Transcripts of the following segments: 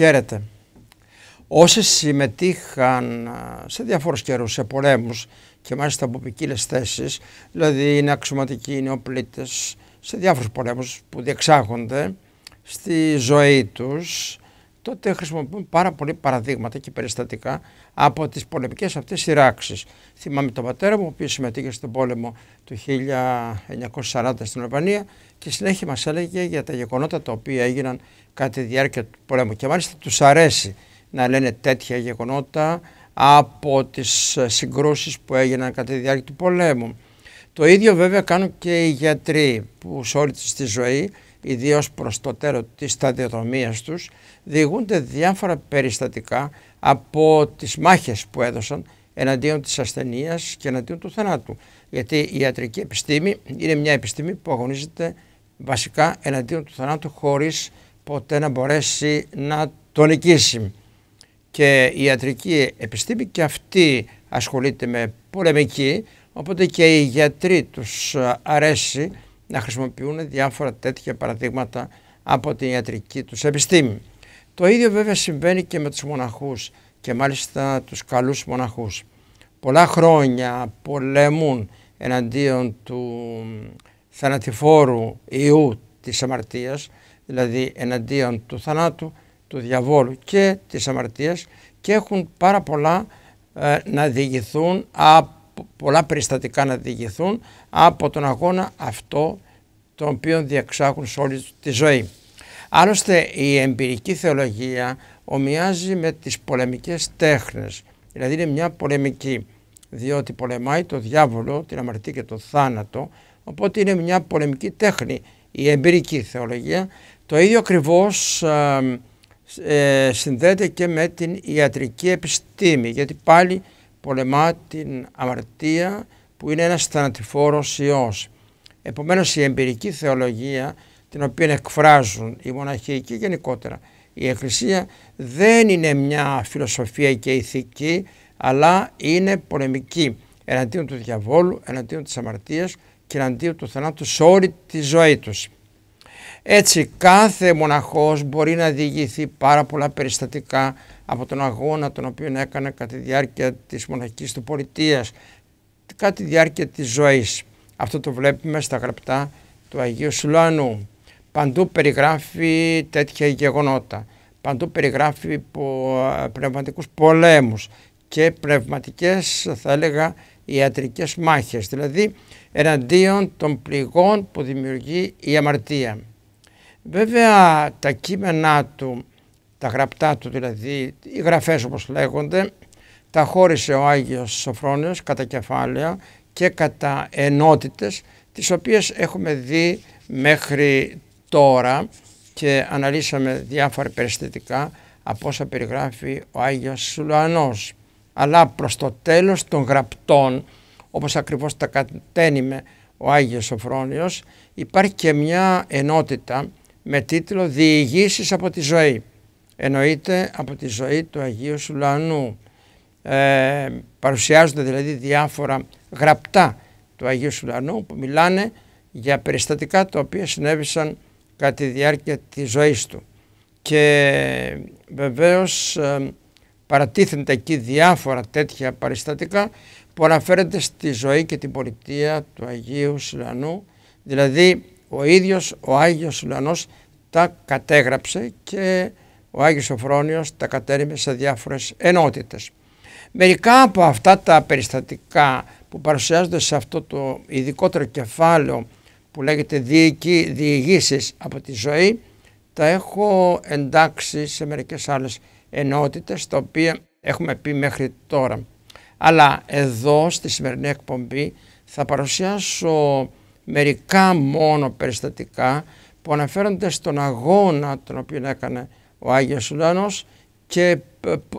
Χαίρετε. Όσοι συμμετείχαν σε διάφορους καιρούς σε πολέμους και μάλιστα από ποικίλες θέσεις, δηλαδή είναι αξιωματικοί, είναι οπλίτες, σε διάφορους πολέμους που διεξάγονται στη ζωή τους τότε χρησιμοποιούν πάρα πολλοί παραδείγματα και περιστατικά από τις πολεμικές αυτές σειράξεις. Θυμάμαι τον πατέρα μου, ο οποίος συμμετείχε στον πόλεμο του 1940 στην Αλβανία και συνέχεια μας έλεγε για τα γεγονότα τα οποία έγιναν κατά τη διάρκεια του πολέμου. Και μάλιστα τους αρέσει να λένε τέτοια γεγονότα από τις συγκρούσεις που έγιναν κατά τη διάρκεια του πολέμου. Το ίδιο βέβαια κάνουν και οι γιατροί που σε όλη τη ζωή Ιδίως προς το τέλος της σταδιοδρομίας τους, διηγούνται διάφορα περιστατικά από τις μάχες που έδωσαν εναντίον της ασθενείας και εναντίον του θανάτου. Γιατί η ιατρική επιστήμη είναι μια επιστήμη που αγωνίζεται βασικά εναντίον του θανάτου χωρίς ποτέ να μπορέσει να τον νικήσει. Και η ιατρική επιστήμη και αυτή ασχολείται με πολεμική, οπότε και οι γιατροί τους αρέσει να χρησιμοποιούν διάφορα τέτοια παραδείγματα από την ιατρική τους επιστήμη. Το ίδιο βέβαια συμβαίνει και με τους μοναχούς και μάλιστα τους καλούς μοναχούς. Πολλά χρόνια πολεμούν εναντίον του θανατηφόρου ιού της αμαρτίας, δηλαδή εναντίον του θανάτου, του διαβόλου και της αμαρτίας και έχουν πάρα πολλά ε, να διηγηθούν από πολλά περιστατικά να διηγηθούν από τον αγώνα αυτό τον οποίο διεξάγουν σε όλη τη ζωή. Άλλωστε η εμπειρική θεολογία ομοιάζει με τις πολεμικές τέχνες, δηλαδή είναι μια πολεμική, διότι πολεμάει το διάβολο, την αμαρτία και το θάνατο, οπότε είναι μια πολεμική τέχνη η εμπειρική θεολογία. Το ίδιο ακριβώς ε, συνδέεται και με την ιατρική επιστήμη, γιατί πάλι πολεμά την αμαρτία που είναι ένας θανατηφόρος ιός. Επομένως η εμπειρική θεολογία την οποία εκφράζουν οι μοναχοί και γενικότερα η Εκκλησία δεν είναι μια φιλοσοφία και ηθική αλλά είναι πολεμική εναντίον του διαβόλου, εναντίον της αμαρτίας και εναντίον του θανάτου σε όλη τη ζωή τους. Έτσι κάθε μοναχός μπορεί να διηγηθεί πάρα πολλά περιστατικά από τον αγώνα τον οποίο έκανε κατά τη διάρκεια της μοναχικής του πολιτείας, κατά τη διάρκεια της ζωής. Αυτό το βλέπουμε στα γραπτά του Αγίου Σουλάνου. Παντού περιγράφει τέτοια γεγονότα. Παντού περιγράφει πνευματικούς πολέμους και πνευματικές θα έλεγα ιατρικές μάχες, δηλαδή εναντίον των πληγών που δημιουργεί η αμαρτία. Βέβαια τα κείμενά του τα γραπτά του δηλαδή, οι γραφές όπως λέγονται, τα χώρισε ο Άγιος Σοφρόνιος κατά κεφάλαια και κατά ενότητες, τις οποίες έχουμε δει μέχρι τώρα και αναλύσαμε διάφορα περιστατικά από όσα περιγράφει ο Άγιος Σουλουανός. Αλλά προς το τέλος των γραπτών, όπως ακριβώς τα κατένιμε ο Άγιος Σοφρόνιος, υπάρχει και μια ενότητα με τίτλο «Διηγήσεις από τη ζωή» εννοείται από τη ζωή του Αγίου Σουλανού. Ε, παρουσιάζονται δηλαδή διάφορα γραπτά του Αγίου Σουλανού που μιλάνε για περιστατικά τα οποία συνέβησαν κατά τη διάρκεια της ζωής του. Και βεβαίως ε, παρατίθενται εκεί διάφορα τέτοια περιστατικά που αναφέρονται στη ζωή και την πολιτεία του Αγίου Σουλανού. Δηλαδή ο ίδιος ο Άγιος Σουλανός τα κατέγραψε και ο Άγιος Σοφρόνιος τα κατέριμε σε διάφορες ενότητες. Μερικά από αυτά τα περιστατικά που παρουσιάζονται σε αυτό το ειδικότερο κεφάλαιο που λέγεται διοικη, διηγήσεις από τη ζωή τα έχω εντάξει σε μερικές άλλες ενότητες τα οποία έχουμε πει μέχρι τώρα. Αλλά εδώ στη σημερινή εκπομπή θα παρουσιάσω μερικά μόνο περιστατικά που αναφέρονται στον αγώνα τον οποίο έκανε ο Άγιος Ουρανός και,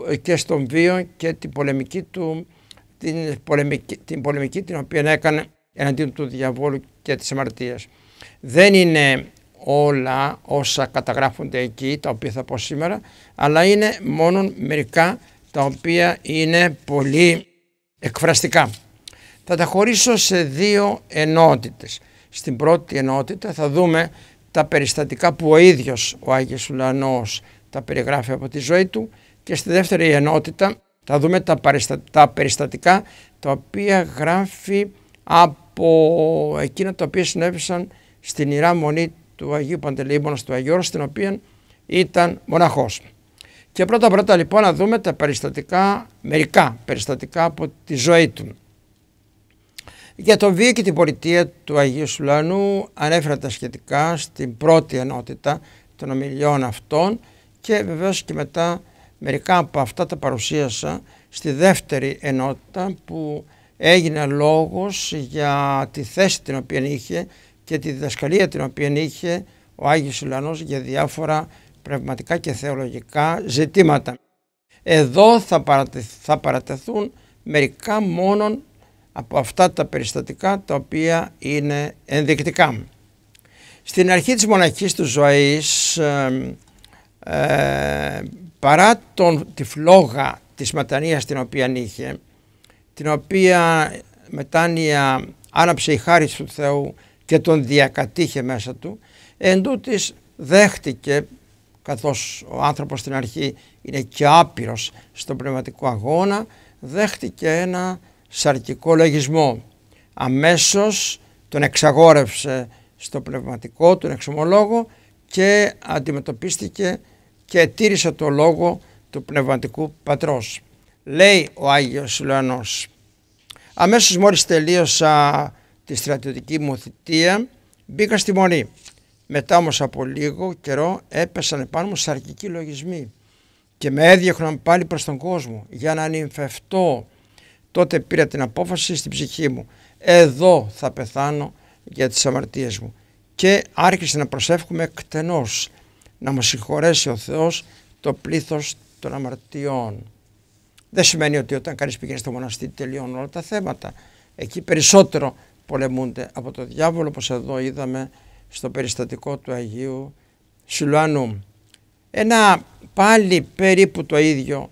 ε, και στον βίο και την πολεμική, του, την, πολεμική, την πολεμική την οποία έκανε εναντίον του διαβόλου και της αμαρτίας. Δεν είναι όλα όσα καταγράφονται εκεί, τα οποία θα πω σήμερα, αλλά είναι μόνο μερικά τα οποία είναι πολύ εκφραστικά. Θα τα χωρίσω σε δύο ενότητες. Στην πρώτη ενότητα θα δούμε τα περιστατικά που ο ίδιος ο Άγιος Ουλανός τα περιγράφει από τη ζωή του και στη δεύτερη ενότητα θα δούμε τα, τα περιστατικά τα οποία γράφει από εκείνα τα οποία συνέβησαν στην Ιερά Μονή του Αγίου Παντελεήμωνα του Αγίου στην οποία ήταν μοναχός. Και πρώτα πρώτα λοιπόν να δούμε τα περιστατικά, μερικά περιστατικά από τη ζωή του. Για τον βίο και την πολιτεία του Αγίου Σουλανού ανέφερα τα σχετικά στην πρώτη ενότητα των ομιλιών αυτών και βεβαίως και μετά μερικά από αυτά τα παρουσίασα στη δεύτερη ενότητα που έγινε λόγος για τη θέση την οποία είχε και τη διδασκαλία την οποία είχε ο Άγιος Σουλανός για διάφορα πνευματικά και θεολογικά ζητήματα. Εδώ θα, παρατεθούν μερικά μόνον από αυτά τα περιστατικά τα οποία είναι ενδεικτικά. Στην αρχή της μοναχής του ζωής ε, παρά τον, τη φλόγα της μετανοίας την οποία είχε την οποία μετάνια άναψε η χάρη του Θεού και τον διακατήχε μέσα του εν δέχτηκε καθώς ο άνθρωπος στην αρχή είναι και άπειρος στον πνευματικό αγώνα δέχτηκε ένα σαρκικό λογισμό. Αμέσως τον εξαγόρευσε στο πνευματικό, τον εξομολόγο και αντιμετωπίστηκε και τήρησε το λόγο του πνευματικού πατρός. Λέει ο Άγιος Λεωνός «Αμέσως μόλις τελείωσα τη στρατιωτική μου θητεία μπήκα στη μονή. Μετά όμως από λίγο καιρό έπεσαν επάνω μου σαρκικοί λογισμοί και με έδιωχναν πάλι προς τον κόσμο για να νυμφευτώ Τότε πήρα την απόφαση στην ψυχή μου. Εδώ θα πεθάνω για τις αμαρτίες μου. Και άρχισε να προσεύχομαι εκτενώς να μου συγχωρέσει ο Θεός το πλήθος των αμαρτιών. Δεν σημαίνει ότι όταν κανείς πηγαίνει στο μοναστή τελειώνουν όλα τα θέματα. Εκεί περισσότερο πολεμούνται από το διάβολο όπως εδώ είδαμε στο περιστατικό του Αγίου Σιλουανού. Ένα πάλι περίπου το ίδιο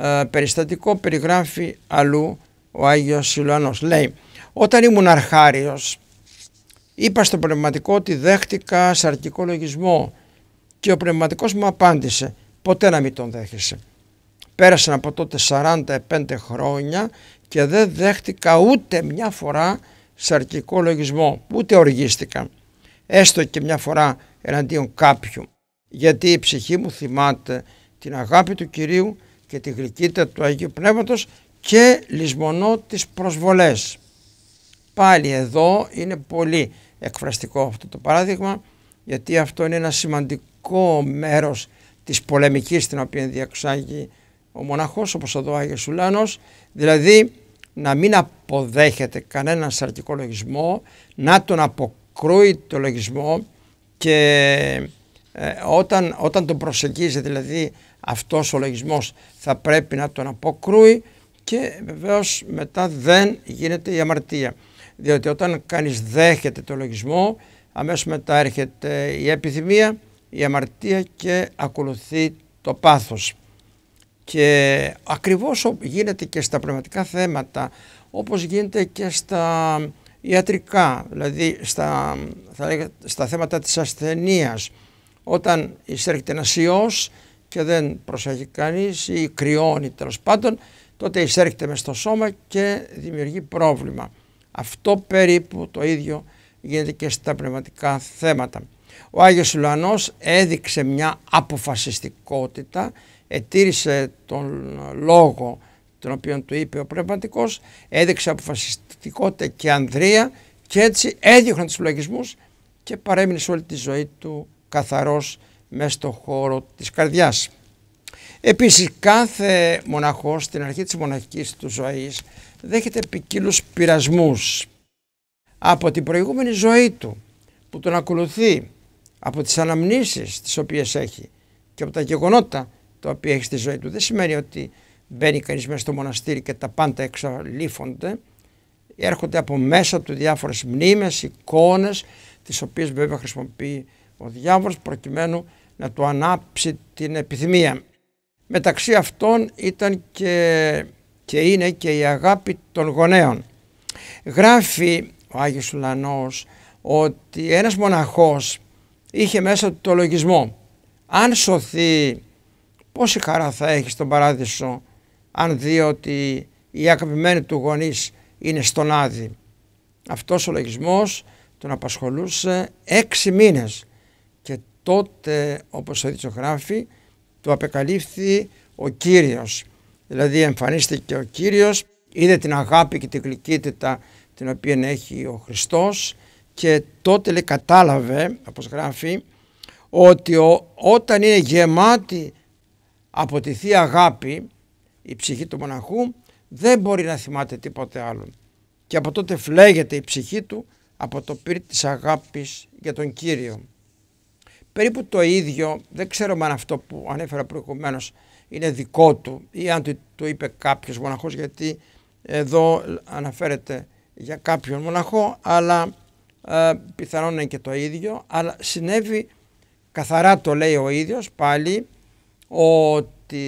ε, περιστατικό περιγράφει αλλού ο Άγιος Σιλουανός. Λέει, όταν ήμουν αρχάριος είπα στο πνευματικό ότι δέχτηκα σαρκικό λογισμό και ο πνευματικός μου απάντησε ποτέ να μην τον δέχεσαι. Πέρασαν από τότε 45 χρόνια και δεν δέχτηκα ούτε μια φορά σαρκικό λογισμό, ούτε οργίστηκα, έστω και μια φορά εναντίον κάποιου, γιατί η ψυχή μου θυμάται την αγάπη του Κυρίου και τη γλυκύτητα του Αγίου Πνεύματος και λησμονώ τις προσβολές. Πάλι εδώ είναι πολύ εκφραστικό αυτό το παράδειγμα γιατί αυτό είναι ένα σημαντικό μέρος της πολεμικής την οποία διαξάγει ο μοναχός όπως εδώ ο Άγιος Ουλάνος δηλαδή να μην αποδέχεται κανέναν σαρκικό λογισμό να τον αποκρούει το λογισμό και ε, όταν, όταν τον προσεγγίζει δηλαδή αυτός ο λογισμός θα πρέπει να τον αποκρούει και βεβαίως μετά δεν γίνεται η αμαρτία. Διότι όταν κανείς δέχεται το λογισμό αμέσως μετά έρχεται η επιθυμία, η αμαρτία και ακολουθεί το πάθος. Και ακριβώς γίνεται και στα πνευματικά θέματα όπως γίνεται και στα ιατρικά, δηλαδή στα, θέματα της ασθενείας. Όταν εισέρχεται ένας ιός, και δεν προσέχει κανείς ή κρυώνει τέλος πάντων, τότε εισέρχεται μες στο σώμα και δημιουργεί πρόβλημα. Αυτό περίπου το ίδιο γίνεται και στα πνευματικά θέματα. Ο Άγιος Λουανός έδειξε μια αποφασιστικότητα, ετήρησε τον λόγο τον οποίο του είπε ο πνευματικός, έδειξε αποφασιστικότητα και ανδρεία και έτσι έδιωχναν τους λογισμούς και παρέμεινε σε όλη τη ζωή του καθαρός μέσα στο χώρο της καρδιάς. Επίσης κάθε μοναχός στην αρχή της μοναχικής του ζωής δέχεται ποικίλους πειρασμούς από την προηγούμενη ζωή του που τον ακολουθεί, από τις αναμνήσεις τις οποίες έχει και από τα γεγονότα τα οποία έχει στη ζωή του. Δεν σημαίνει ότι μπαίνει κανείς μέσα στο μοναστήρι και τα πάντα εξαλείφονται. Έρχονται από μέσα του διάφορες μνήμες, εικόνες, τις οποίες βέβαια χρησιμοποιεί ο διάβολος προκειμένου να του ανάψει την επιθυμία. Μεταξύ αυτών ήταν και, και είναι και η αγάπη των γονέων. Γράφει ο Άγιος Λανός ότι ένας μοναχός είχε μέσα του το λογισμό. Αν σωθεί πόση χαρά θα έχει στον παράδεισο αν δει ότι οι αγαπημένοι του γονείς είναι στον Άδη. Αυτός ο λογισμός τον απασχολούσε έξι μήνες τότε όπως ο γράφει του απεκαλύφθη ο Κύριος. Δηλαδή εμφανίστηκε ο Κύριος, είδε την αγάπη και την γλυκύτητα την οποία έχει ο Χριστός και τότε κατάλαβε, όπως γράφει, ότι ο, όταν είναι γεμάτη από τη Θεία Αγάπη η ψυχή του μοναχού δεν μπορεί να θυμάται τίποτε άλλο. Και από τότε φλέγεται η ψυχή του από το πύρι της αγάπης για τον Κύριο. Περίπου το ίδιο, δεν ξέρω αν αυτό που ανέφερα προηγουμένως είναι δικό του ή αν το είπε κάποιος μοναχός γιατί εδώ αναφέρεται για κάποιον μοναχό αλλά ε, πιθανόν είναι και το ίδιο αλλά συνέβη καθαρά το λέει ο ίδιος πάλι ότι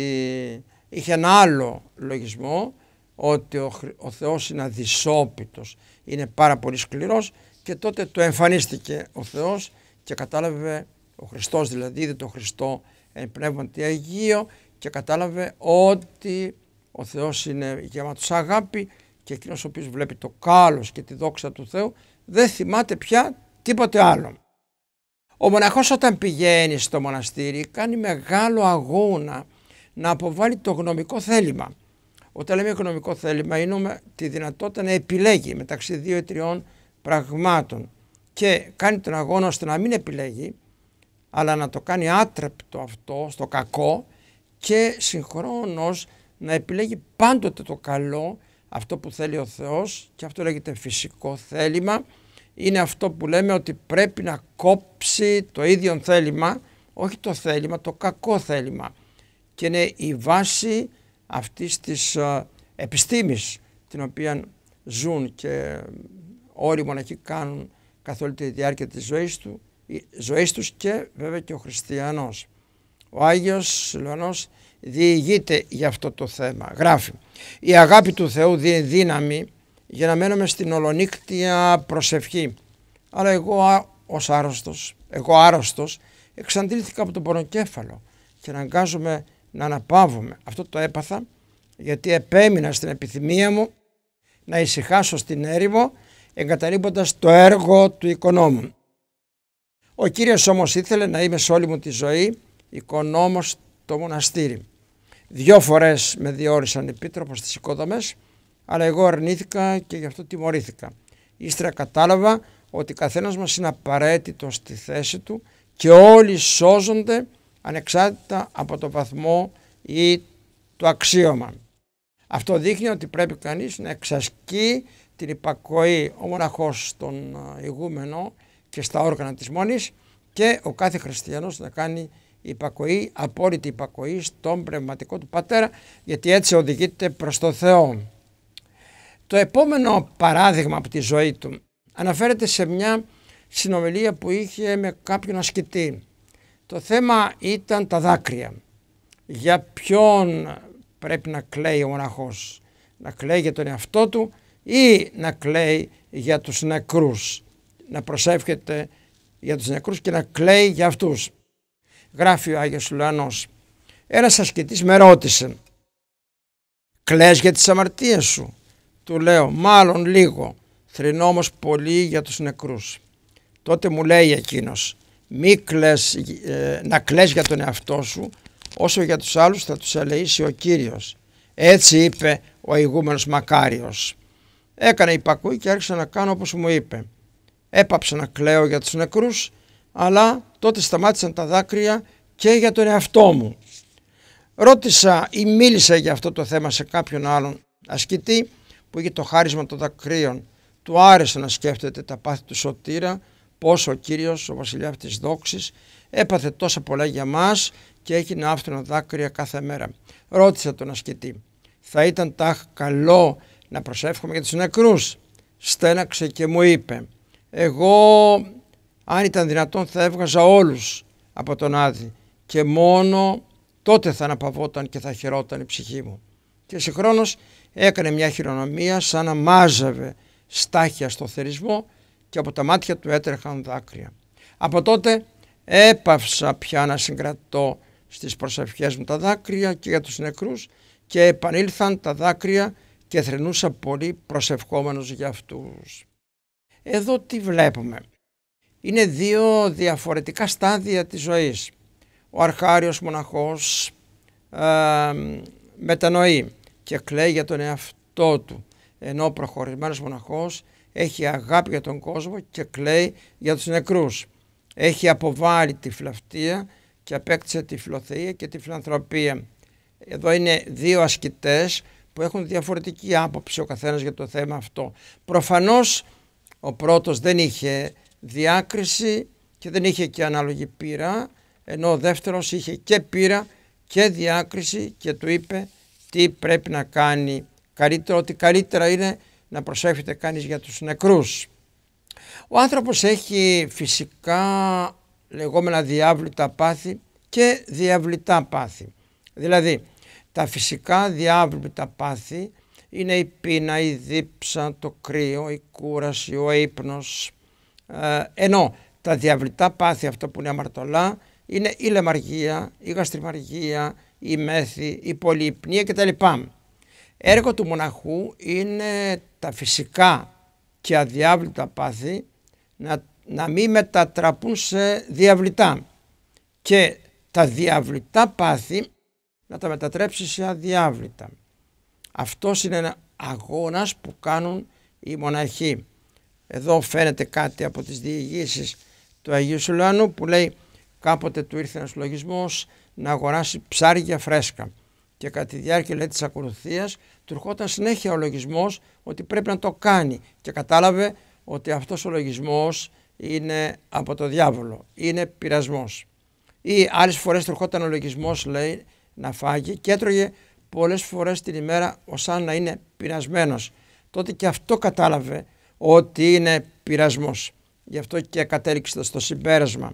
είχε ένα άλλο λογισμό ότι ο, ο Θεός είναι αδυσόπιτος, είναι πάρα πολύ σκληρός και τότε το εμφανίστηκε ο Θεός και κατάλαβε ο Χριστός δηλαδή είδε τον Χριστό εν πνεύματι Αγίο και κατάλαβε ότι ο Θεός είναι γεμάτος αγάπη και εκείνος ο οποίος βλέπει το κάλος και τη δόξα του Θεού δεν θυμάται πια τίποτε άλλο. Ο μοναχός όταν πηγαίνει στο μοναστήρι κάνει μεγάλο αγώνα να αποβάλει το γνωμικό θέλημα. Όταν λέμε γνωμικό θέλημα είναι τη δυνατότητα να επιλέγει μεταξύ δύο ή τριών πραγμάτων και κάνει τον αγώνα ώστε να μην επιλέγει αλλά να το κάνει άτρεπτο αυτό στο κακό και συγχρόνως να επιλέγει πάντοτε το καλό, αυτό που θέλει ο Θεός και αυτό λέγεται φυσικό θέλημα. Είναι αυτό που λέμε ότι πρέπει να κόψει το ίδιο θέλημα, όχι το θέλημα, το κακό θέλημα. Και είναι η βάση αυτής της ε, επιστήμης την οποία ζουν και ε, όλοι μοναχοί κάνουν καθ' όλη τη διάρκεια της ζωής του ζωή τους και βέβαια και ο χριστιανός. Ο Άγιος Λεωνός διηγείται για αυτό το θέμα. Γράφει «Η αγάπη του Θεού δίνει δύναμη για να μένουμε στην ολονύκτια προσευχή. Αλλά εγώ ως άρρωστος, εγώ άρρωστος εξαντλήθηκα από τον πονοκέφαλο και αναγκάζομαι να αναπαύομαι. Αυτό το έπαθα γιατί επέμεινα στην επιθυμία μου να ησυχάσω στην έρημο εγκαταλείποντας το έργο του οικονόμου. Ο Κύριος όμως ήθελε να είμαι σε όλη μου τη ζωή οικονόμος το μοναστήρι. Δυο φορές με διόρισαν επίτροπος στις οικοδομές, αλλά εγώ αρνήθηκα και γι' αυτό τιμωρήθηκα. Ύστερα κατάλαβα ότι καθένας μας είναι απαραίτητο στη θέση του και όλοι σώζονται ανεξάρτητα από το βαθμό ή το αξίωμα. Αυτό δείχνει ότι πρέπει κανείς να εξασκεί την υπακοή ο μοναχός στον ε, ηγούμενο και στα όργανα της μόνης και ο κάθε χριστιανός να κάνει υπακοή, απόλυτη υπακοή στον πνευματικό του πατέρα γιατί έτσι οδηγείται προς το Θεό. Το επόμενο παράδειγμα από τη ζωή του αναφέρεται σε μια συνομιλία που είχε με κάποιον ασκητή. Το θέμα ήταν τα δάκρυα. Για ποιον πρέπει να κλαίει ο μοναχός. Να κλαίει για τον εαυτό του ή να κλαίει για τους νεκρούς να προσεύχεται για τους νεκρούς και να κλαίει για αυτούς. Γράφει ο Άγιος Λουανός. Ένας ασκητής με ρώτησε «Κλαις για τις αμαρτίες σου» του λέω «Μάλλον λίγο, θρυνώ όμως πολύ για τους νεκρούς». Τότε μου λέει εκείνος «Μη κλαις, ε, να κλαις για τον εαυτό σου, όσο για τους άλλους θα τους αλεήσει ο Κύριος». Έτσι είπε ο ηγούμενος Μακάριος. έκανε υπακούη και άρχισα να κάνω όπως μου είπε. Έπαψα να κλαίω για τους νεκρούς, αλλά τότε σταμάτησαν τα δάκρυα και για τον εαυτό μου. Ρώτησα ή μίλησα για αυτό το θέμα σε κάποιον άλλον ασκητή που είχε το χάρισμα των δακρύων. Του άρεσε να σκέφτεται τα πάθη του σωτήρα, πόσο ο Κύριος, ο βασιλιάς της δόξης, έπαθε τόσα πολλά για μας και έχει να άφθουνα δάκρυα κάθε μέρα. Ρώτησα τον ασκητή, θα ήταν τάχ καλό να προσεύχομαι για τους νεκρούς. Στέναξε και μου είπε, εγώ, αν ήταν δυνατόν, θα έβγαζα όλους από τον Άδη και μόνο τότε θα αναπαυόταν και θα χαιρόταν η ψυχή μου. Και συγχρόνως έκανε μια χειρονομία σαν να μάζευε στάχια στο θερισμό και από τα μάτια του έτρεχαν δάκρυα. Από τότε έπαυσα πια να συγκρατώ στις προσευχές μου τα δάκρυα και για τους νεκρούς και επανήλθαν τα δάκρυα και θρενούσα πολύ προσευχόμενος για αυτούς. Εδώ τι βλέπουμε. Είναι δύο διαφορετικά στάδια της ζωής. Ο αρχάριος μοναχός μετανοεί και κλαίει για τον εαυτό του, ενώ ο προχωρημένος μοναχός έχει αγάπη για τον κόσμο και κλαίει για τους νεκρούς. Έχει αποβάλει τη φλαυτία και απέκτησε τη φιλοθεία και τη φιλανθρωπία. Εδώ είναι δύο ασκητές που έχουν διαφορετική άποψη ο καθένας για το θέμα αυτό. Προφανώς ο πρώτος δεν είχε διάκριση και δεν είχε και ανάλογη πείρα, ενώ ο δεύτερος είχε και πείρα και διάκριση και του είπε τι πρέπει να κάνει καλύτερο, ότι καλύτερα είναι να προσέχετε κανείς για τους νεκρούς. Ο άνθρωπος έχει φυσικά λεγόμενα διάβλητα πάθη και διαβλητά πάθη. Δηλαδή τα φυσικά διάβλητα πάθη είναι η πείνα, η δίψα, το κρύο, η κούραση, ο ύπνος. Ε, ενώ τα διαβλητά πάθη αυτό που είναι αμαρτωλά είναι η λεμαργία, η γαστριμαργία, η μέθη, η πολυυπνία κτλ. Έργο του μοναχού είναι τα φυσικά και αδιάβλητα πάθη να, να μην μετατραπούν σε διαβλητά και τα διαβλητά πάθη να τα μετατρέψει σε αδιάβλητα. Αυτός είναι ένα αγώνας που κάνουν οι μοναχοί. Εδώ φαίνεται κάτι από τις διηγήσεις του Αγίου Σουλάνου που λέει κάποτε του ήρθε ένας λογισμός να αγοράσει ψάρια φρέσκα και κατά τη διάρκεια λέει, της ακολουθίας του ερχόταν συνέχεια ο λογισμός ότι πρέπει να το κάνει και κατάλαβε ότι αυτός ο λογισμός είναι από το διάβολο, είναι πειρασμός. Ή άλλες φορές του ερχόταν ο λογισμός λέει να φάγει και έτρωγε πολλές φορές την ημέρα ο σαν να είναι πειρασμένος. Τότε και αυτό κατάλαβε ότι είναι πειρασμός. Γι' αυτό και κατέληξε στο συμπέρασμα.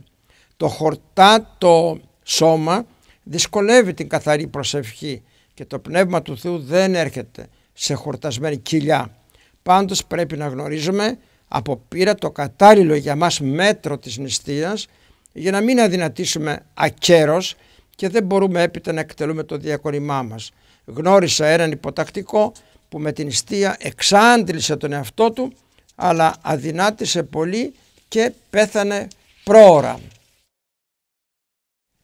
Το χορτάτο σώμα δυσκολεύει την καθαρή προσευχή και το πνεύμα του Θεού δεν έρχεται σε χορτασμένη κοιλιά. Πάντως πρέπει να γνωρίζουμε από πείρα το κατάλληλο για μας μέτρο της νηστείας για να μην αδυνατήσουμε ακέρος και δεν μπορούμε έπειτα να εκτελούμε το διακονημά μας γνώρισα έναν υποτακτικό που με την ιστία εξάντλησε τον εαυτό του αλλά αδυνάτησε πολύ και πέθανε πρόωρα.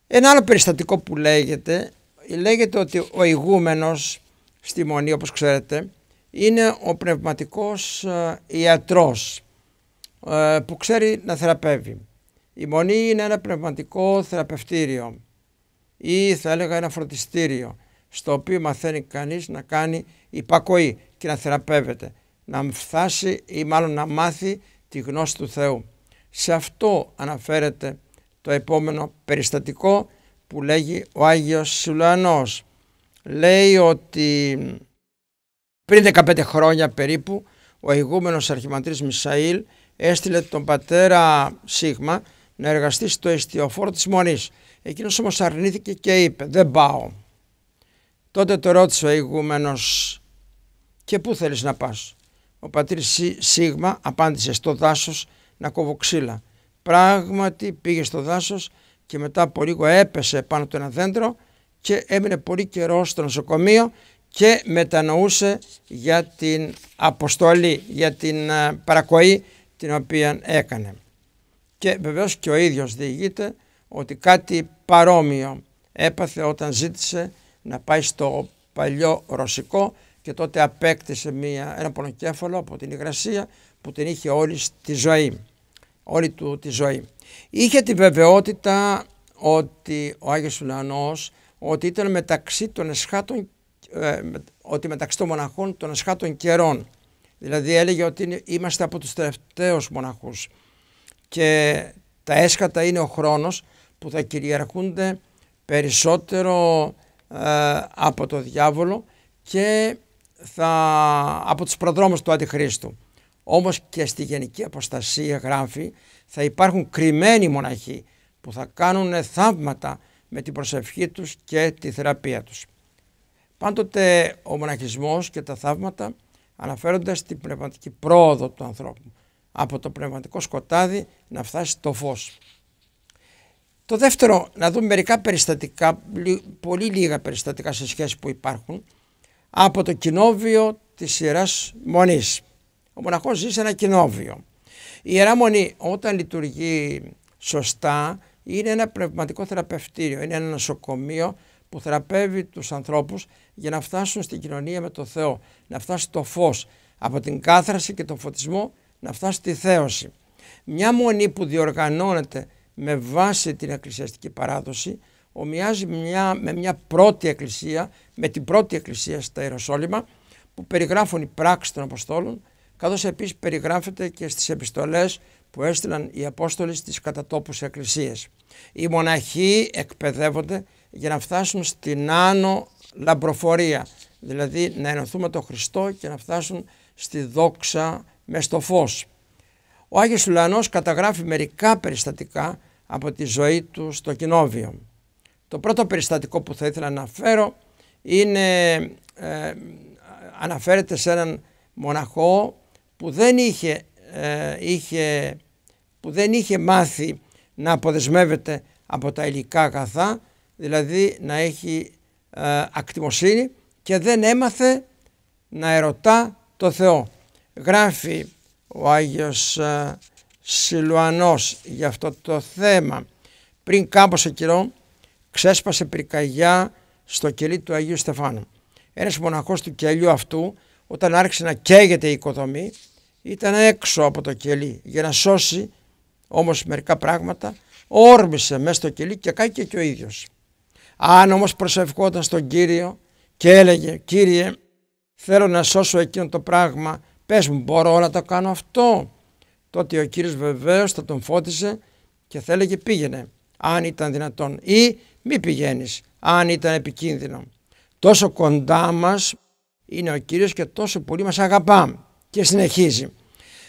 Ένα άλλο περιστατικό που λέγεται, λέγεται ότι ο ηγούμενος στη Μονή όπως ξέρετε είναι ο πνευματικός ε, ιατρός ε, που ξέρει να θεραπεύει. Η Μονή είναι ένα πνευματικό θεραπευτήριο ή θα έλεγα ένα φροντιστήριο στο οποίο μαθαίνει κανείς να κάνει υπακοή και να θεραπεύεται, να φτάσει ή μάλλον να μάθει τη γνώση του Θεού. Σε αυτό αναφέρεται το επόμενο περιστατικό που λέγει ο Άγιος Σουλανός Λέει ότι πριν 15 χρόνια περίπου ο ηγούμενος αρχιμαντρής Μισαήλ έστειλε τον πατέρα Σίγμα να εργαστεί στο εστιοφόρο της Μονής. Εκείνος όμως αρνήθηκε και είπε «Δεν πάω». Τότε το ρώτησε ο ηγούμενος και πού θέλεις να πας. Ο πατήρ Σίγμα απάντησε στο δάσος να κόβω ξύλα. Πράγματι πήγε στο δάσος και μετά από λίγο έπεσε πάνω από ένα δέντρο και έμεινε πολύ καιρό στο νοσοκομείο και μετανοούσε για την αποστολή, για την ε, παρακοή την οποία έκανε. Και βεβαίως και ο ίδιος διηγείται ότι κάτι παρόμοιο έπαθε όταν ζήτησε να πάει στο παλιό ρωσικό και τότε απέκτησε μια, ένα πονοκέφαλο από την υγρασία που την είχε όλη τη ζωή. Όλη του τη ζωή. Είχε τη βεβαιότητα ότι ο Άγιος Ουλανός ότι ήταν μεταξύ των εσχάτων ε, ότι μεταξύ των μοναχών των εσχάτων καιρών. Δηλαδή έλεγε ότι είμαστε από τους τελευταίους μοναχούς και τα έσχατα είναι ο χρόνος που θα κυριαρχούνται περισσότερο ε, από το διάβολο και θα, από τους προδρόμους του Αντιχρίστου. Όμως και στη γενική αποστασία γράφει θα υπάρχουν κρυμμένοι μοναχοί που θα κάνουν θαύματα με την προσευχή τους και τη θεραπεία τους. Πάντοτε ο μοναχισμός και τα θαύματα αναφέρονται στην πνευματική πρόοδο του ανθρώπου. Από το πνευματικό σκοτάδι να φτάσει το φως. Το δεύτερο, να δούμε μερικά περιστατικά, πολύ λίγα περιστατικά σε σχέση που υπάρχουν, από το κοινόβιο της Ιεράς Μονής. Ο μοναχός ζει σε ένα κοινόβιο. Η Ιερά Μονή όταν λειτουργεί σωστά είναι ένα πνευματικό θεραπευτήριο, είναι ένα νοσοκομείο που θεραπεύει τους ανθρώπους για να φτάσουν στην κοινωνία με το Θεό, να φτάσει το φως από την κάθραση και τον φωτισμό, να φτάσει στη θέωση. Μια μονή που διοργανώνεται με βάση την εκκλησιαστική παράδοση ομοιάζει με μια πρώτη εκκλησία, με την πρώτη εκκλησία στα Ιεροσόλυμα που περιγράφουν οι πράξεις των Αποστόλων καθώς επίσης περιγράφεται και στις επιστολές που έστειλαν οι Απόστολοι στις κατατόπους εκκλησίες. Οι μοναχοί εκπαιδεύονται για να φτάσουν στην άνω λαμπροφορία, δηλαδή να ενωθούμε το Χριστό και να φτάσουν στη δόξα μες στο φως. Ο Άγιος Λουλανός καταγράφει μερικά περιστατικά από τη ζωή του στο κοινόβιο. Το πρώτο περιστατικό που θα ήθελα να αναφέρω είναι, ε, αναφέρεται σε έναν μοναχό που δεν είχε, ε, είχε, που δεν είχε μάθει να αποδεσμεύεται από τα υλικά αγαθά, δηλαδή να έχει ε, ακτιμοσύνη και δεν έμαθε να ερωτά το Θεό. Γράφει ο Άγιος ε, Σιλουανός για αυτό το θέμα. Πριν κάμποσο καιρό ξέσπασε πυρκαγιά στο κελί του Αγίου Στεφάνου. Ένας μοναχός του κελιού αυτού όταν άρχισε να καίγεται η οικοδομή ήταν έξω από το κελί για να σώσει όμως μερικά πράγματα όρμησε μέσα στο κελί και κάκηκε και ο ίδιος. Αν όμως προσευχόταν στον Κύριο και έλεγε «Κύριε, θέλω να σώσω εκείνο το πράγμα Πες μου μπορώ να το κάνω αυτό. Τότε ο κύριος Βεβαίως, θα τον φώτισε και θα έλεγε πήγαινε αν ήταν δυνατόν ή μη πηγαίνεις αν ήταν επικίνδυνο. Τόσο κοντά μας είναι ο Κύριος και τόσο πολύ μας αγαπά και συνεχίζει.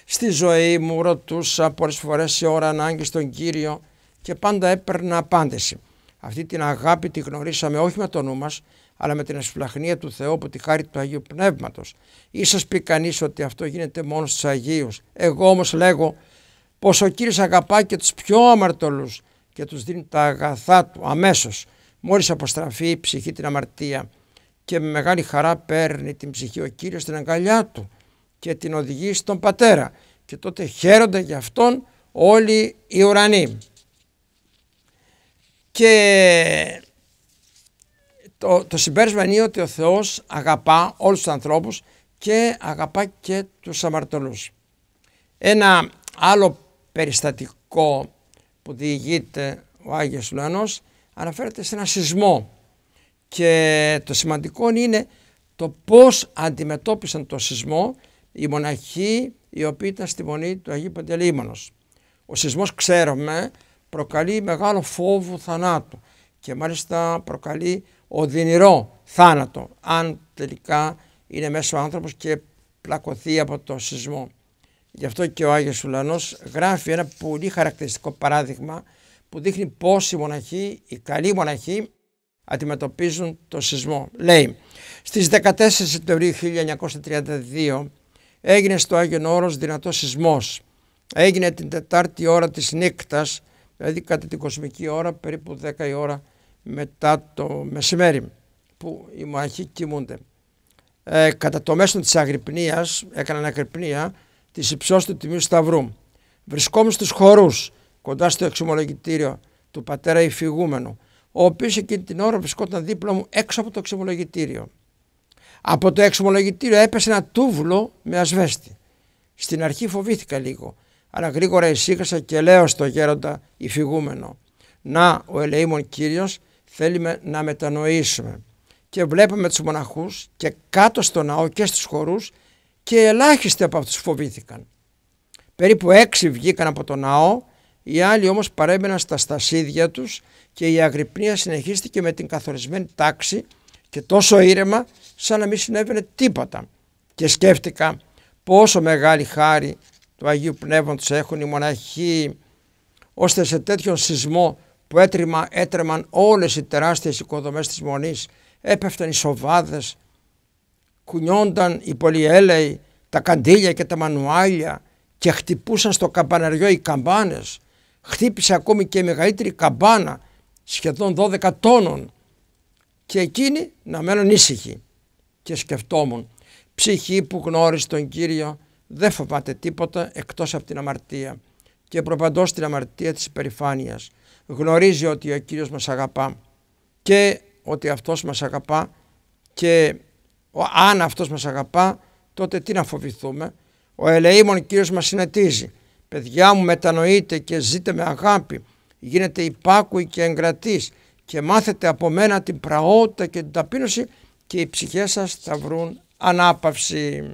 Στη ζωή μου ρωτούσα πολλές φορές σε ώρα ανάγκης στον Κύριο και πάντα έπαιρνα απάντηση. Αυτή την αγάπη τη γνωρίσαμε όχι με το νου μας αλλά με την ασφυλαχνία του Θεού από τη χάρη του Αγίου Πνεύματος. Ίσως πει κανείς ότι αυτό γίνεται μόνο στους Αγίους. Εγώ όμως λέγω πως ο Κύριος αγαπά και τους πιο αμαρτωλούς και τους δίνει τα αγαθά του αμέσως. Μόλις αποστραφεί η ψυχή την αμαρτία και με μεγάλη χαρά παίρνει την ψυχή ο Κύριος στην αγκαλιά του και την οδηγεί στον Πατέρα και τότε χαίρονται για Αυτόν όλοι οι ουρανοί. Και το, το συμπέρασμα είναι ότι ο Θεός αγαπά όλους τους ανθρώπους και αγαπά και τους αμαρτωλούς. Ένα άλλο περιστατικό που διηγείται ο Άγιος Λουανός αναφέρεται σε ένα σεισμό και το σημαντικό είναι το πώς αντιμετώπισαν το σεισμό οι μοναχοί οι οποίοι ήταν στη μονή του Αγίου Παντελήμωνος. Ο σεισμός ξέρουμε προκαλεί μεγάλο φόβο θανάτου και μάλιστα προκαλεί οδυνηρό θάνατο αν τελικά είναι μέσω ο άνθρωπος και πλακωθεί από το σεισμό. Γι' αυτό και ο Άγιος Ουλανός γράφει ένα πολύ χαρακτηριστικό παράδειγμα που δείχνει πώς οι μοναχοί, οι καλοί μοναχοί αντιμετωπίζουν το σεισμό. Λέει, στις 14 Σεπτεμβρίου 1932 έγινε στο Άγιον Όρος δυνατός σεισμός. Έγινε την τετάρτη ώρα της νύκτας, δηλαδή κατά την κοσμική ώρα περίπου 10 η ώρα μετά το μεσημέρι που οι μοναχοί κοιμούνται. Ε, κατά το μέσο της αγρυπνίας, έκαναν αγρυπνία, της υψώσης του Τιμίου Σταυρού. Βρισκόμουν στους χορούς, κοντά στο εξομολογητήριο του πατέρα Υφηγούμενου, ο οποίος εκείνη την ώρα βρισκόταν δίπλα μου έξω από το εξομολογητήριο. Από το εξομολογητήριο έπεσε ένα τούβλο με ασβέστη. Στην αρχή φοβήθηκα λίγο, αλλά γρήγορα εισήχασα και λέω στο γέροντα Υφηγούμενο. Να ο ελεήμων Κύριος θέλουμε να μετανοήσουμε. Και βλέπουμε τους μοναχούς και κάτω στο ναό και στους χορούς και ελάχιστοι από αυτούς φοβήθηκαν. Περίπου έξι βγήκαν από το ναό, οι άλλοι όμως παρέμειναν στα στασίδια τους και η αγρυπνία συνεχίστηκε με την καθορισμένη τάξη και τόσο ήρεμα σαν να μην συνέβαινε τίποτα. Και σκέφτηκα πόσο μεγάλη χάρη του Αγίου Πνεύματος έχουν οι μοναχοί ώστε σε τέτοιον σεισμό που έτριμα, έτρεμαν όλες οι τεράστιες οικοδομές της Μονής. Έπεφταν οι σοβάδες, κουνιόνταν οι πολυέλεοι, τα καντήλια και τα μανουάλια και χτυπούσαν στο καμπαναριό οι καμπάνες. Χτύπησε ακόμη και η μεγαλύτερη καμπάνα, σχεδόν 12 τόνων. Και εκείνη να μένουν ήσυχοι. Και σκεφτόμουν, ψυχή που γνώρισε τον Κύριο, δεν φοβάται τίποτα εκτός από την αμαρτία και προπαντός την αμαρτία της υπερηφάνειας. Γνωρίζει ότι ο Κύριος μας αγαπά και ότι αυτός μας αγαπά και αν αυτός μας αγαπά τότε τι να φοβηθούμε. Ο ελεήμων Κύριος μας συνετίζει. Παιδιά μου μετανοείτε και ζείτε με αγάπη. Γίνετε υπάκουοι και εγκρατείς και μάθετε από μένα την πραγότητα και την ταπείνωση και οι ψυχές σας θα βρουν ανάπαυση.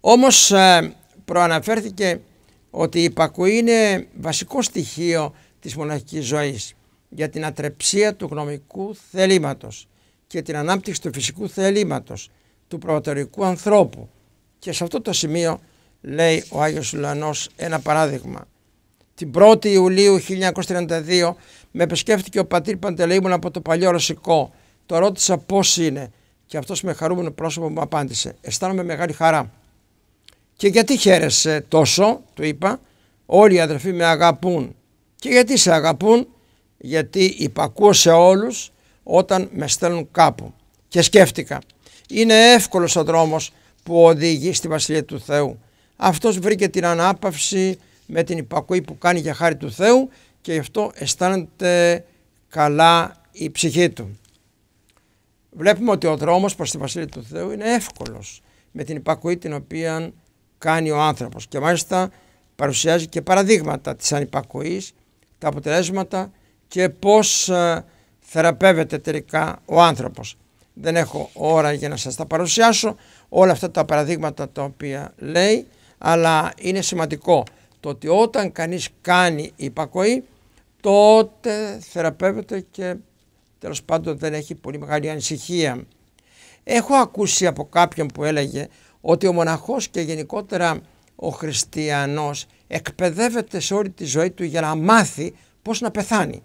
Όμως ε, προαναφέρθηκε ότι η υπακοή είναι βασικό στοιχείο της μοναχικής ζωής για την ατρεψία του γνωμικού θελήματος και την ανάπτυξη του φυσικού θελήματος του προωτερικού ανθρώπου. Και σε αυτό το σημείο λέει ο Άγιος Λουλανός ένα παράδειγμα. Την 1η Ιουλίου 1932 με επισκέφθηκε ο πατήρ Παντελεήμων από το παλιό Ρωσικό. Το ρώτησα πώς είναι και αυτός με χαρούμενο πρόσωπο μου απάντησε. Αισθάνομαι μεγάλη χαρά και γιατί χαίρεσαι τόσο, του είπα, όλοι οι αδερφοί με αγαπούν. Και γιατί σε αγαπούν, γιατί υπακούω σε όλους όταν με στέλνουν κάπου. Και σκέφτηκα, είναι εύκολος ο δρόμος που οδηγεί στη Βασιλεία του Θεού. Αυτός βρήκε την ανάπαυση με την υπακοή που κάνει για χάρη του Θεού και γι' αυτό αισθάνεται καλά η ψυχή του. Βλέπουμε ότι ο δρόμος προς τη Βασιλεία του Θεού είναι εύκολος με την υπακοή την οποία κάνει ο άνθρωπος και μάλιστα παρουσιάζει και παραδείγματα της ανυπακοής, τα αποτελέσματα και πώς ε, θεραπεύεται τελικά ο άνθρωπος. Δεν έχω ώρα για να σας τα παρουσιάσω όλα αυτά τα παραδείγματα τα οποία λέει, αλλά είναι σημαντικό το ότι όταν κανείς κάνει υπακοή τότε θεραπεύεται και τέλος πάντων δεν έχει πολύ μεγάλη ανησυχία. Έχω ακούσει από κάποιον που έλεγε ότι ο μοναχός και γενικότερα ο χριστιανός εκπαιδεύεται σε όλη τη ζωή του για να μάθει πώς να πεθάνει,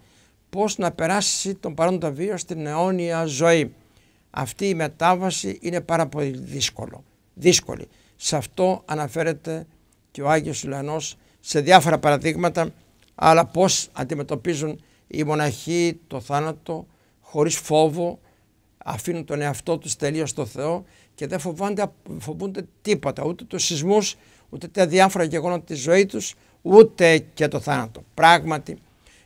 πώς να περάσει τον παρόντα βίο στην αιώνια ζωή. Αυτή η μετάβαση είναι πάρα πολύ δύσκολο, δύσκολη. Σε αυτό αναφέρεται και ο Άγιος Ιλανός σε διάφορα παραδείγματα, αλλά πώς αντιμετωπίζουν οι μοναχοί το θάνατο χωρίς φόβο, αφήνουν τον εαυτό τους τελείως στο Θεό και δεν φοβούνται, τίποτα, ούτε τους σεισμούς, ούτε τα διάφορα γεγονότα της ζωής τους, ούτε και το θάνατο. Πράγματι,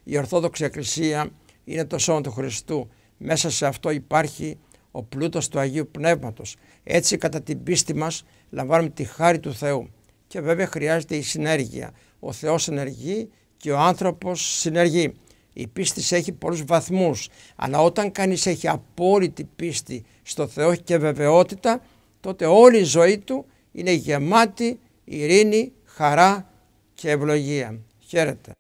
η Ορθόδοξη Εκκλησία είναι το σώμα του Χριστού. Μέσα σε αυτό υπάρχει ο πλούτος του Αγίου Πνεύματος. Έτσι κατά την πίστη μας λαμβάνουμε τη χάρη του Θεού. Και βέβαια χρειάζεται η συνέργεια. Ο Θεός ενεργεί και ο άνθρωπος συνεργεί. Η πίστη έχει πολλούς βαθμούς, αλλά όταν κανείς έχει απόλυτη πίστη στο Θεό και βεβαιότητα, τότε όλη η ζωή του είναι γεμάτη ειρήνη, χαρά και ευλογία. Χαίρετε.